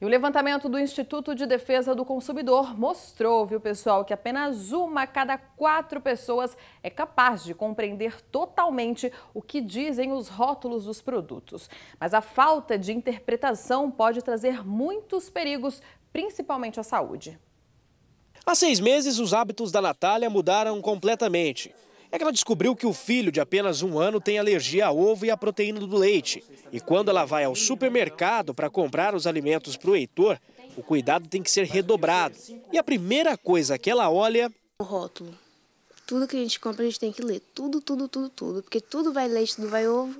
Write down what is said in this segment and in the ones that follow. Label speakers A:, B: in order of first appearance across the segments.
A: E o levantamento do Instituto de Defesa do Consumidor mostrou, viu pessoal, que apenas uma a cada quatro pessoas é capaz de compreender totalmente o que dizem os rótulos dos produtos. Mas a falta de interpretação pode trazer muitos perigos, principalmente à saúde.
B: Há seis meses, os hábitos da Natália mudaram completamente é que ela descobriu que o filho de apenas um ano tem alergia a ovo e à proteína do leite. E quando ela vai ao supermercado para comprar os alimentos para o Heitor, o cuidado tem que ser redobrado. E a primeira coisa que ela olha... O
C: rótulo. Tudo que a gente compra, a gente tem que ler. Tudo, tudo, tudo, tudo. Porque tudo vai leite, tudo vai ovo.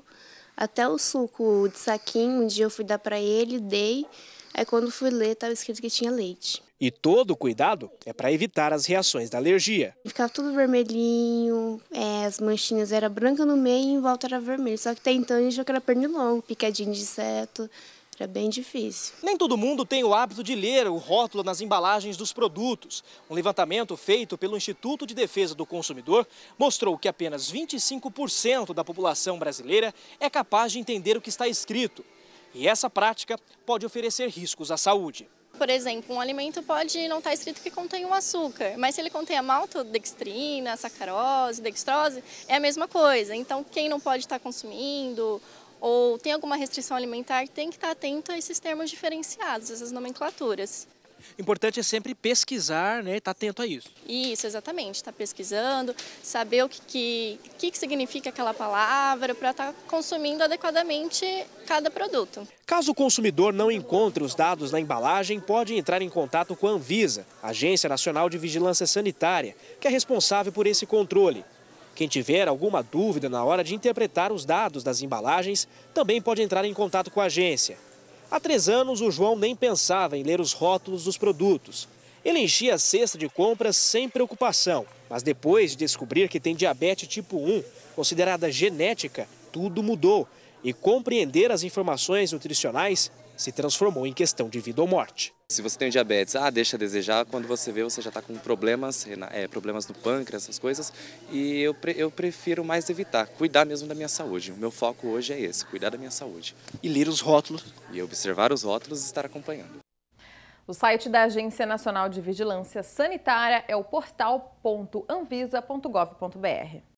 C: Até o suco de saquinho, um dia eu fui dar para ele, dei... Aí é quando fui ler, estava escrito que tinha leite.
B: E todo o cuidado é para evitar as reações da alergia.
C: Ficava tudo vermelhinho, é, as manchinhas eram brancas no meio e em volta era vermelho. Só que até então a gente achou que era pernilongo, picadinho de inseto. Era bem difícil.
B: Nem todo mundo tem o hábito de ler o rótulo nas embalagens dos produtos. Um levantamento feito pelo Instituto de Defesa do Consumidor mostrou que apenas 25% da população brasileira é capaz de entender o que está escrito. E essa prática pode oferecer riscos à saúde.
D: Por exemplo, um alimento pode não estar tá escrito que contém o um açúcar, mas se ele contém a maltodextrina, sacarose, dextrose, é a mesma coisa. Então, quem não pode estar tá consumindo ou tem alguma restrição alimentar tem que estar tá atento a esses termos diferenciados, essas nomenclaturas
B: importante é sempre pesquisar, né? Estar tá atento a isso.
D: Isso, exatamente. Estar tá pesquisando, saber o que, que, que, que significa aquela palavra para estar tá consumindo adequadamente cada produto.
B: Caso o consumidor não encontre os dados na embalagem, pode entrar em contato com a Anvisa, Agência Nacional de Vigilância Sanitária, que é responsável por esse controle. Quem tiver alguma dúvida na hora de interpretar os dados das embalagens também pode entrar em contato com a agência. Há três anos, o João nem pensava em ler os rótulos dos produtos. Ele enchia a cesta de compras sem preocupação, mas depois de descobrir que tem diabetes tipo 1, considerada genética, tudo mudou e compreender as informações nutricionais se transformou em questão de vida ou morte. Se você tem diabetes, ah, deixa a desejar, quando você vê, você já está com problemas, é, problemas no pâncreas, essas coisas, e eu, pre eu prefiro mais evitar, cuidar mesmo da minha saúde. O meu foco hoje é esse, cuidar da minha saúde. E ler os rótulos. E observar os rótulos e estar acompanhando.
A: O site da Agência Nacional de Vigilância Sanitária é o portal.anvisa.gov.br.